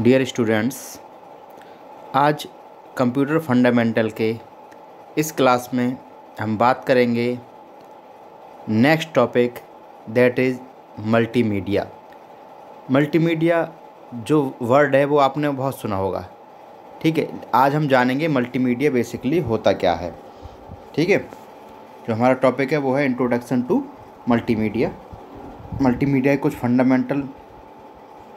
dear students आज computer fundamental के इस क्लास में हम बात करेंगे next topic that is multimedia multimedia जो वर्ड है वो आपने बहुत सुना होगा ठीक है आज हम जानेंगे मल्टीमीडिया बेसिकली होता क्या है ठीक है जो हमारा टॉपिक है वो है इंट्रोडक्शन टू मल्टीमीडिया मल्टीमीडिया के कुछ फंडामेंटल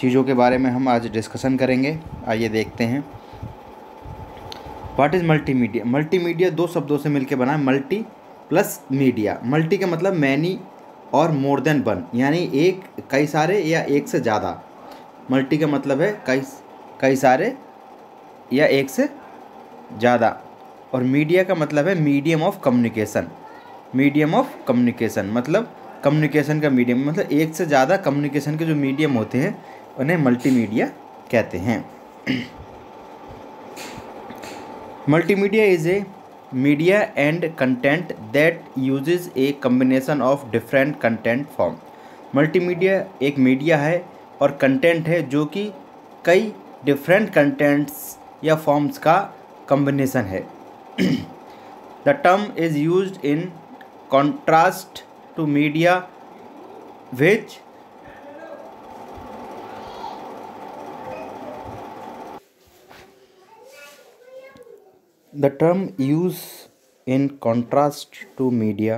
चीज़ों के बारे में हम आज डिस्कशन करेंगे आइए देखते हैं व्हाट इज़ मल्टीमीडिया मल्टीमीडिया दो शब्दों से मिलकर बना है मल्टी प्लस मीडिया मल्टी का मतलब मैनी और मोर देन वन यानी एक कई सारे या एक से ज़्यादा मल्टी का मतलब है कई कई सारे या एक से ज़्यादा और मीडिया का मतलब है medium of communication medium of communication मतलब कम्युनिकेशन का मीडियम मतलब एक से ज़्यादा कम्युनिकेशन के जो मीडियम होते हैं उन्हें मल्टीमीडिया कहते हैं multimedia is a media and content that uses a combination of different content form multimedia एक मीडिया है और कंटेंट है जो कि कई डिफरेंट कंटेंट्स या फॉर्म्स का कम्बिनेशन है the term is use in contrast to media which The term used in contrast to media,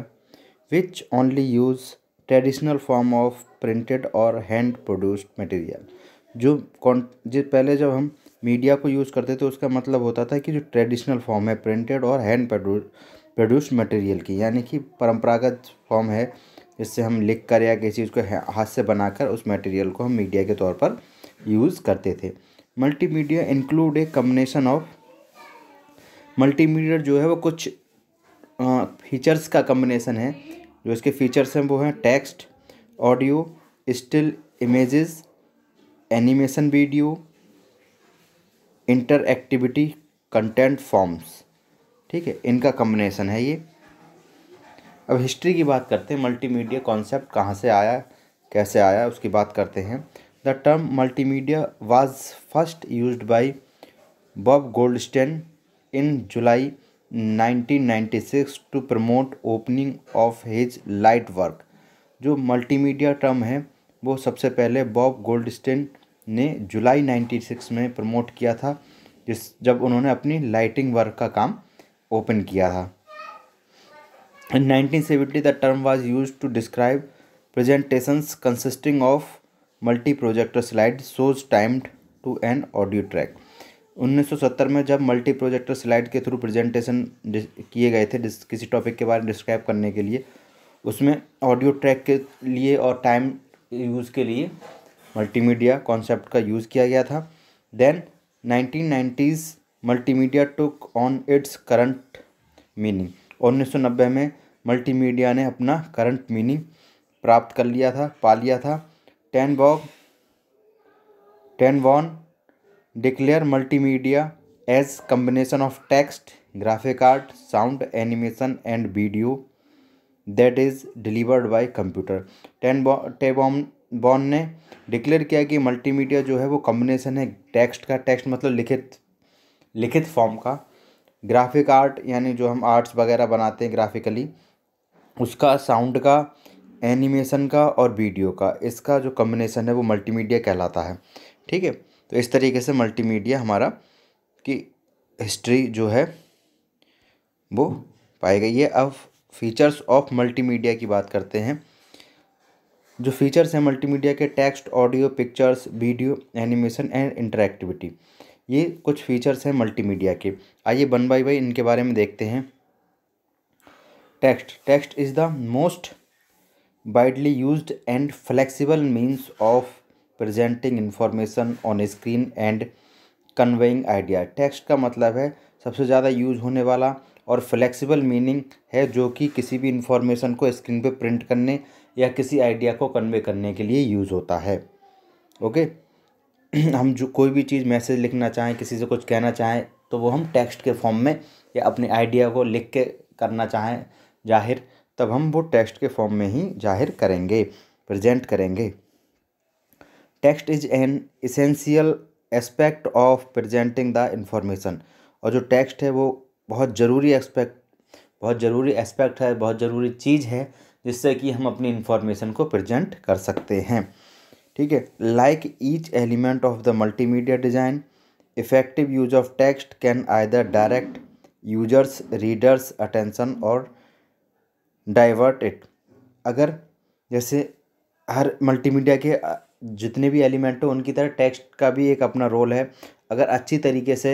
which only use traditional form of printed और हैंड प्रोड्यूस्ड मटेरियल जो कौन जिस पहले जब हम मीडिया को यूज़ करते थे उसका मतलब होता था कि जो ट्रेडिशनल फॉर्म है प्रिंटेड और हैंड प्रोड्यूस्ड मटेरियल की यानी कि परंपरागत फॉर्म है जिससे हम लिख कर या किसी चीज़ को हाथ से बनाकर उस मटेरियल को हम मीडिया के तौर पर यूज़ करते थे multi media include a combination of multimeter जो है वो कुछ फीचर्स का कम्बिनेसन है जो इसके फीचर्स हैं वो हैं text audio still images animation video interactivity content forms ठीक है इनका कम्बिनेसन है ये अब हिस्ट्री की बात करते हैं मल्टीमीडिया कॉन्सेप्ट कहाँ से आया कैसे आया उसकी बात करते हैं the term multimedia was first used by Bob Goldstein in July 1996 to promote opening of his light work जो मल्टीमीडिया टर्म है वो सबसे पहले बॉब गोल्डस्टेन ने जुलाई 96 में प्रमोट किया था जिस जब उन्होंने अपनी लाइटिंग वर्क का काम ओपन किया था in nineteen seventy the term was use to describe presentations consisting of multi projector slide shows timed to an audio track 1970 में जब मल्टी प्रोजेक्टर स्लाइड के थ्रू प्रेजेंटेशन किए गए थे किसी टॉपिक के बारे में डिस्क्राइब करने के लिए उसमें ऑडियो ट्रैक के लिए और टाइम यूज़ के लिए मल्टीमीडिया कॉन्सेप्ट का यूज़ किया गया था then 1990s multimedia took on its current meaning उन्नीस में मल्टीमीडिया ने अपना करंट मीनिंग प्राप्त कर लिया था पा लिया था टेन बॉग Tay Vaughan declare multimedia as combination of text graphic art sound animation and video that is delivered by computer टेन टेबॉम बॉन ने डिक्लेयर किया कि मल्टीमीडिया जो है वो कम्बिनेशन है टेक्स्ट का टेक्स्ट मतलब लिखित लिखित फॉर्म का ग्राफिक आर्ट यानी जो हम आर्ट्स वगैरह बनाते हैं ग्राफिकली उसका साउंड का एनिमेशन का और वीडियो का इसका जो कम्बिनेशन है वो मल्टीमीडिया कहलाता है ठीक है तो इस तरीके से मल्टीमीडिया हमारा की हिस्ट्री जो है वो पाई गई है अब फीचर्स ऑफ मल्टीमीडिया की बात करते हैं जो फीचर्स हैं मल्टीमीडिया के text audio pictures video animation and interactivity ये कुछ फीचर्स हैं मल्टीमीडिया के आइए वन बाई बाई इनके बारे में देखते हैं text text is the most widely use and flexible means of presenting information on screen and conveying idea text का मतलब है सबसे ज़्यादा यूज होने वाला और फ्लेक्सिबल मीनिंग है जो कि किसी भी इंफॉर्मेशन को स्क्रीन पे प्रिंट करने या किसी आइडिया को कन्वे करने के लिए यूज़ होता है ओके हम जो कोई भी चीज़ मैसेज लिखना चाहें किसी से कुछ कहना चाहें तो वो हम टेक्स्ट के फॉर्म में या अपने आइडिया को लिख के करना चाहें जाहिर तब हम वो टेक्स्ट के फॉर्म में ही जाहिर करेंगे प्रजेंट करेंगे text is an essential aspect of presenting the information और जो टेक्स्ट है वो बहुत ज़रूरी एस्पेक्ट बहुत ज़रूरी एस्पेक्ट है बहुत ज़रूरी चीज़ है जिससे कि हम अपनी इन्फॉर्मेशन को प्रजेंट कर सकते हैं ठीक है like each element of the multimedia design effective use of text can either direct users readers attention और डाइवर्ट इट अगर जैसे हर मल्टीमीडिया के जितने भी एलिमेंट हो उनकी तरह टेक्स्ट का भी एक अपना रोल है अगर अच्छी तरीके से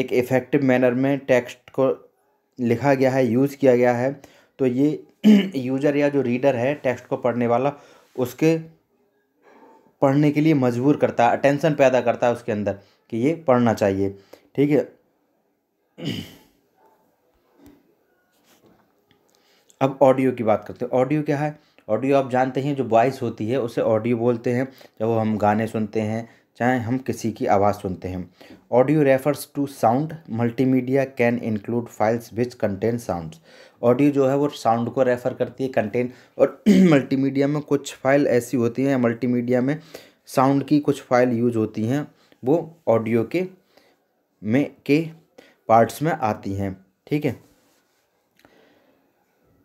एक इफ़ेक्टिव मैनर में टेक्स्ट को लिखा गया है यूज़ किया गया है तो ये यूज़र या जो रीडर है टेक्स्ट को पढ़ने वाला उसके पढ़ने के लिए मजबूर करता है अटेंसन पैदा करता है उसके अंदर कि ये पढ़ना चाहिए ठीक है अब ऑडियो की बात करते हैं ऑडियो क्या है ऑडियो आप जानते हैं जो वॉइस होती है उसे ऑडियो बोलते हैं जब हम गाने सुनते हैं चाहे हम किसी की आवाज़ सुनते हैं audio refers to sound multimedia can include files which contain sounds audio जो है वो साउंड को रेफ़र करती है कंटेन और मल्टीमीडिया में कुछ फाइल ऐसी होती हैं मल्टीमीडिया में साउंड की कुछ फाइल यूज होती हैं वो ऑडियो के में के पार्ट्स में आती हैं ठीक है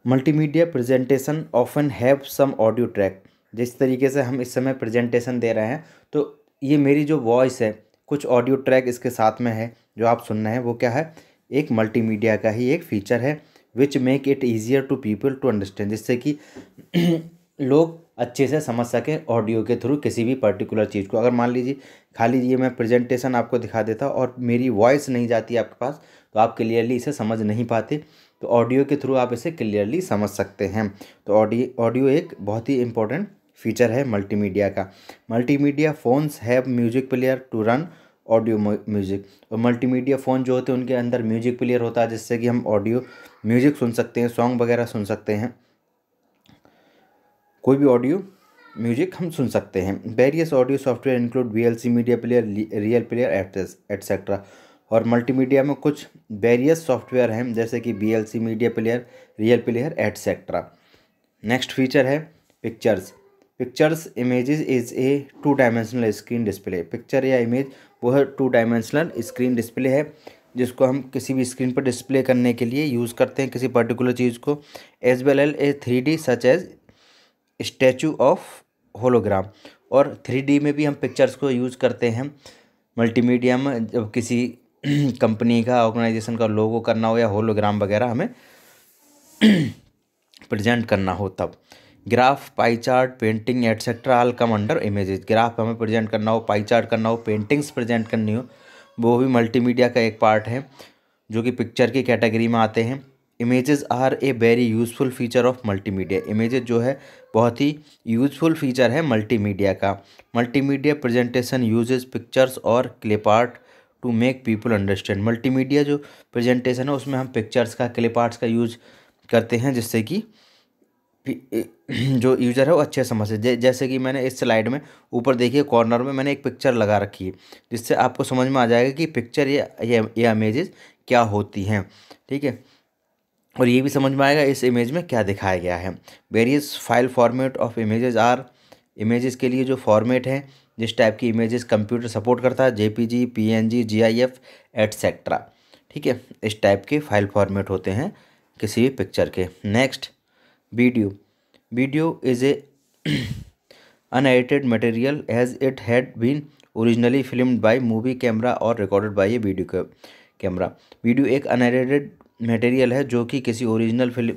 multimedia presentation often have some audio track जिस तरीके से हम इस समय प्रेजेंटेशन दे रहे हैं तो ये मेरी जो वॉइस है कुछ ऑडियो ट्रैक इसके साथ में है जो आप सुन रहे हैं वो क्या है एक मल्टीमीडिया का ही एक फीचर है which make it easier to people to understand जिससे कि लोग अच्छे से समझ सके ऑडियो के थ्रू किसी भी पर्टिकुलर चीज़ को अगर मान लीजिए खाली ये मैं प्रेजेंटेशन आपको दिखा देता और मेरी वॉइस नहीं जाती आपके पास तो आप क्लियरली इसे समझ नहीं पाते तो ऑडियो के थ्रू आप इसे क्लियरली समझ सकते हैं तो ऑडियो ऑडियो एक बहुत ही इंपॉर्टेंट फीचर है मल्टीमीडिया का multimedia phones have music player to run audio music और मल्टीमीडिया फ़ोन जो होते हैं उनके अंदर म्यूजिक प्लेयर होता है जिससे कि हम ऑडियो म्यूज़िक सुन सकते हैं सॉन्ग वगैरह सुन सकते हैं कोई भी ऑडियो म्यूजिक हम सुन सकते हैं various audio software include we media player real player etcetera और मल्टीमीडिया में कुछ वेरियस सॉफ्टवेयर हैं जैसे कि B media player real player etcetera next feature है pictures pictures images is a two dimensional screen display picture या image वो है टू डायमेंशनल स्क्रीन डिस्प्ले है जिसको हम किसी भी स्क्रीन पर डिस्प्ले करने के लिए यूज़ करते हैं किसी पर्टिकुलर चीज़ को एज वेल एल a three D such as statue of hologram और थ्री डी में भी हम पिक्चर्स को यूज़ करते हैं मल्टीमीडिया में जब किसी कंपनी का ऑर्गेनाइजेशन का लोगो करना हो या होलोग्राम वगैरह हमें प्रेजेंट करना हो तब graph pie chart painting etcetera all come under images graph हमें प्रेजेंट करना हो पाई चार्ट करना हो पेंटिंग्स प्रेजेंट करनी हो वो भी मल्टीमीडिया का एक पार्ट है जो कि पिक्चर की कैटेगरी में आते हैं images are a very useful feature of multimedia images जो है बहुत ही यूज़फुल फीचर है मल्टीमीडिया का मल्टीमीडिया प्रेजेंटेशन यूजेस पिक्चर्स और clip art to make people understand multimedia जो प्रेजेंटेशन है उसमें हम पिक्चर्स का क्लिप आर्ट्स का यूज करते हैं जिससे कि जो यूज़र है वो अच्छे समझ से जैसे कि मैंने इस स्लाइड में ऊपर देखिए कॉर्नर में मैंने एक पिक्चर लगा रखी है जिससे आपको समझ में आ जाएगा कि पिक्चर या ये इमेजेस क्या होती हैं ठीक है और ये भी समझ में आएगा इस इमेज में क्या दिखाया गया है various file format of images are images के लिए जो फॉर्मेट हैं जिस टाइप की इमेजेस कंप्यूटर सपोर्ट करता है जेपीजी, पीएनजी, जीआईएफ एटसेट्रा ठीक है इस टाइप के फाइल फॉर्मेट होते हैं किसी भी पिक्चर के next video video is a unedited material has it had been originally film by movie camera और recorded by a video camera video एक अनएडिटेड मटेरियल है जो कि किसी ओरिजिनल फिल्म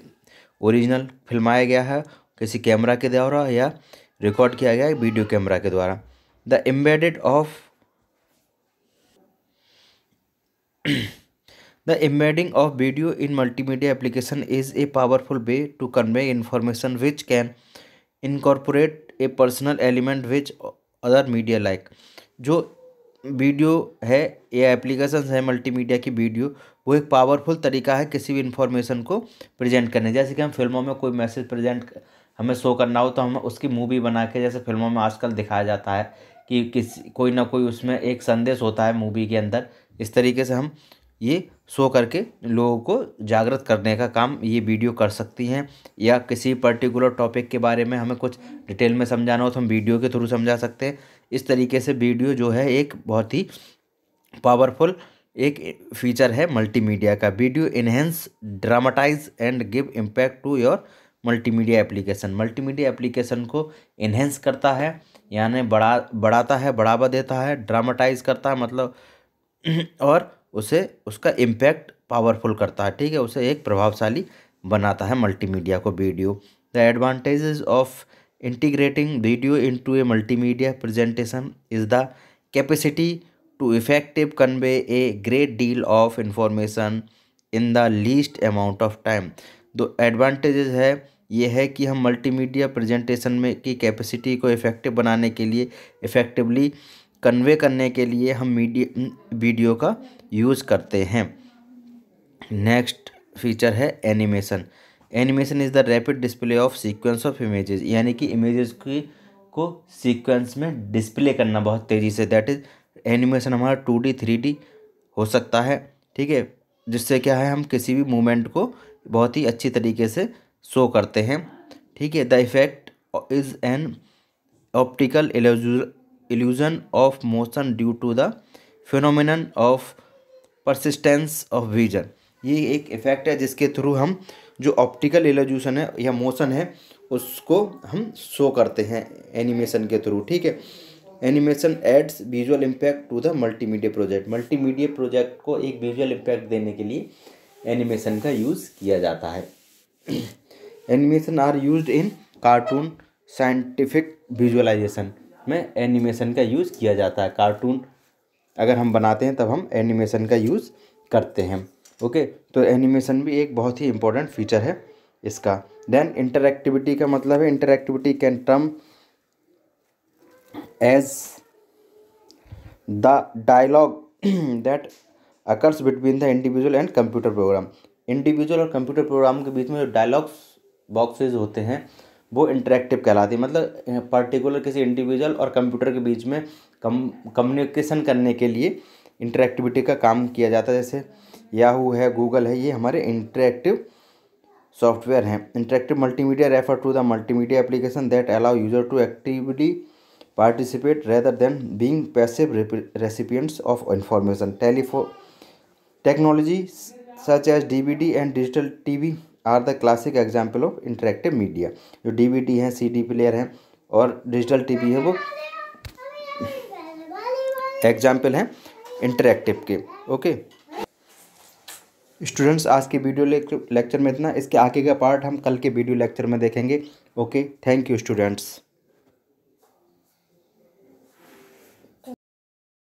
ओरिजिनल फिल्माया गया है किसी कैमरा के द्वारा या रिकॉर्ड किया गया है वीडियो कैमरा के द्वारा the embedded of the embedding of video in multimedia application is a powerful way to convey information which can incorporate a personal element which other media like जो video है या application है multimedia की video वो एक powerful तरीका है किसी भी इन्फॉर्मेशन को प्रेजेंट करने जैसे कि हम फिल्मों में कोई मैसेज प्रेजेंट हमें शो करना हो तो हम उसकी मूवी बना के जैसे फिल्मों में आजकल दिखाया जाता है कि किस कोई ना कोई उसमें एक संदेश होता है मूवी के अंदर इस तरीके से हम ये शो करके लोगों को जागृत करने का काम ये वीडियो कर सकती हैं या किसी पर्टिकुलर टॉपिक के बारे में हमें कुछ डिटेल में समझाना हो तो हम वीडियो के थ्रू समझा सकते हैं इस तरीके से वीडियो जो है एक बहुत ही पावरफुल एक फीचर है मल्टीमीडिया का video enhance dramatize and give impact to your multimedia application multimedia application को इन्हेंस करता है यानी बढ़ा बढ़ाता है बढ़ावा देता है ड्रामाटाइज करता है मतलब और उसे उसका इम्पैक्ट पावरफुल करता है ठीक है उसे एक प्रभावशाली बनाता है मल्टीमीडिया को video the advantages of integrating video into a multimedia presentation is the capacity to effective convey a great deal of information in the least amount of time दो एडवांटेजेस है ये है कि हम मल्टीमीडिया प्रेजेंटेशन में की capacity को effective बनाने के लिए इफ़ेक्टिवली कन्वे करने के लिए हम मीडिया वीडियो का यूज़ करते हैं नेक्स्ट फीचर है animation animation is the rapid display of sequence of images यानी कि इमेजेस की को सीक्वेंस में डिस्प्ले करना बहुत तेज़ी से दैट इज़ एनिमेशन हमारा टू डी थ्री डी हो सकता है ठीक है जिससे क्या है हम किसी भी मूवमेंट को बहुत ही अच्छी तरीके से शो करते हैं ठीक है the effect is an optical illusion of motion due to the phenomenon of persistence of vision ये एक इफ़ेक्ट है जिसके थ्रू हम जो ऑप्टिकल एलोजूसन है या मोशन है उसको हम शो करते हैं एनिमेशन के थ्रू ठीक है animation adds visual impact to the multimedia project multimedia project को एक विजुअल इम्पैक्ट देने के लिए एनिमेशन का यूज़ किया जाता है animation are use in cartoon scientific visualization में एनिमेशन का यूज़ किया जाता है कार्टून अगर हम बनाते हैं तब हम एनिमेशन का यूज़ करते हैं ओके तो एनिमेशन भी एक बहुत ही इंपॉर्टेंट फीचर है इसका देन इंटरएक्टिविटी का मतलब है interactivity can term as the dialogue that occurs between the individual and computer program individual और कंप्यूटर प्रोग्राम के बीच में जो डायलॉग्स बॉक्सेज होते हैं वो इंटरेक्टिव कहलाती है मतलब पर्टिकुलर किसी इंडिविजुअल और कंप्यूटर के बीच में कम कम्युनिकेशन करने के लिए इंटरेक्टिविटी का काम किया जाता है जैसे याहू है गूगल है ये हमारे इंटरेक्टिव सॉफ्टवेयर हैं interactive multimedia refer to the multimedia application that allow user to actively participate rather than being passive recipients of information Telephone technology such as DVD and digital TV are the classic example of interactive media जो DVD हैं CD player हैं और digital TV है वो example हैं interactive के okay students आज के वीडियो लेक्चर में इतना इसके आगे का पार्ट हम कल के वीडियो लेक्चर में देखेंगे ओके थैंक यू स्टूडेंट्स